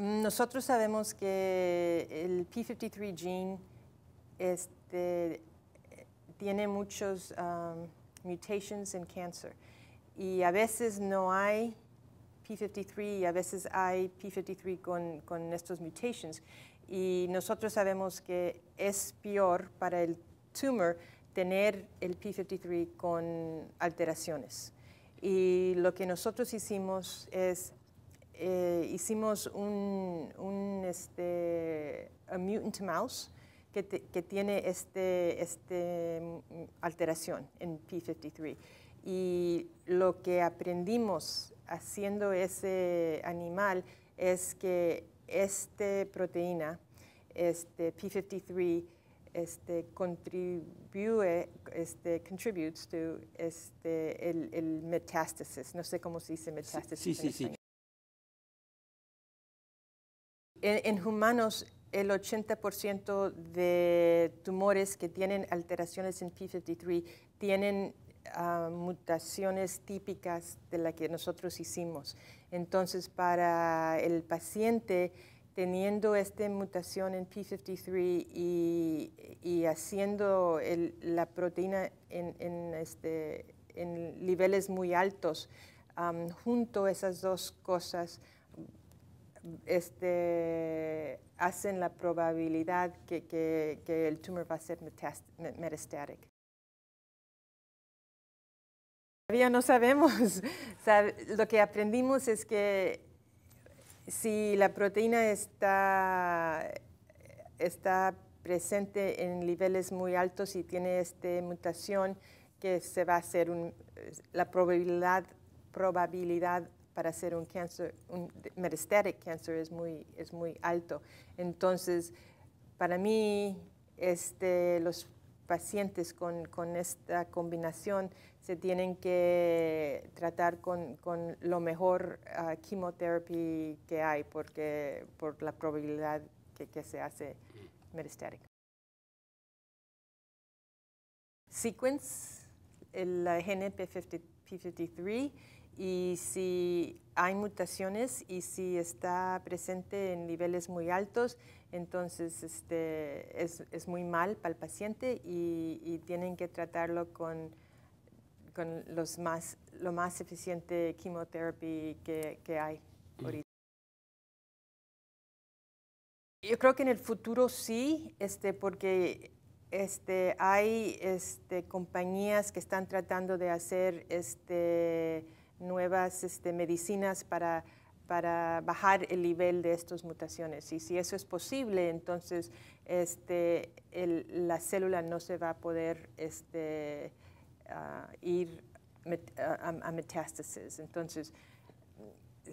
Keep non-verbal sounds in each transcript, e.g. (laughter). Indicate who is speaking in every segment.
Speaker 1: Nosotros sabemos que el P53 gene este, tiene muchos um, mutations en cáncer y a veces no hay P53 y a veces hay P53 con, con estos mutations. Y nosotros sabemos que es peor para el tumor tener el P53 con alteraciones. Y lo que nosotros hicimos es eh, hicimos un, este, mutant mouse que, que tiene este, este mm, alteración en P53. Y lo que aprendimos haciendo ese animal es que esta proteína, este P53, este, contribuye, este, contributes to este, el, el metástasis, no sé cómo se dice metástasis. Sí, sí, en, humanos, el 80% de tumores que tienen alteraciones en p53 tienen ah, mutaciones típicas de la que nosotros hicimos. Entonces, para el paciente teniendo esta mutación en p53 y, haciendo la proteína este, en, niveles muy altos, junto junto esas dos cosas, este, hacen la probabilidad que, que, el tumor va a ser metastático. Todavía no sabemos. (laughs) Lo que aprendimos es que si la proteína está, está presente en niveles muy altos y tiene esta mutación, que se va a hacer un, la probabilidad, probabilidad para hacer un cáncer, un metastatic cancer es muy, alto. Entonces, para mí, este, los pacientes con, esta combinación se tienen que tratar con, lo mejor uh, ah, quimioterapia que hay porque, por la probabilidad que, se hace metastatic. Sequence el GNP53 y si hay mutaciones y si está presente en niveles muy altos, entonces este, es, es, muy mal para el paciente y, tienen que tratarlo con, con, los más, lo más eficiente quimioterapia que, que hay mm. Yo creo que en el futuro sí, este, porque este, hay este, compañías que están tratando de hacer este, nuevas medicinas para, bajar el nivel de estas mutaciones. Y si eso es posible, entonces la célula no se va a poder ah, ir a, metástasis. Entonces,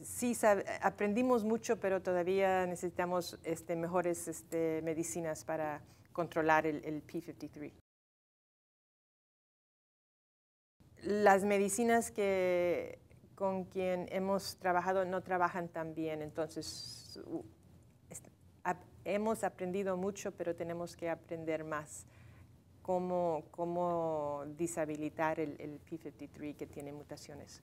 Speaker 1: sí aprendimos mucho, pero todavía necesitamos mejores medicinas para controlar el, P53. Las medicinas con quien hemos trabajado no trabajan tan bien, entonces hemos aprendido mucho, pero tenemos que aprender más cómo, cómo deshabilitar el, el, P53 que tiene mutaciones.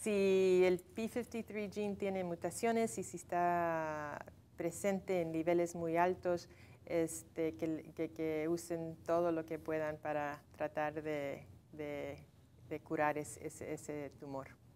Speaker 1: Si el P53 gene tiene mutaciones y si está presente en niveles muy altos, este, que, usen todo lo que puedan para tratar de, curar ese tumor.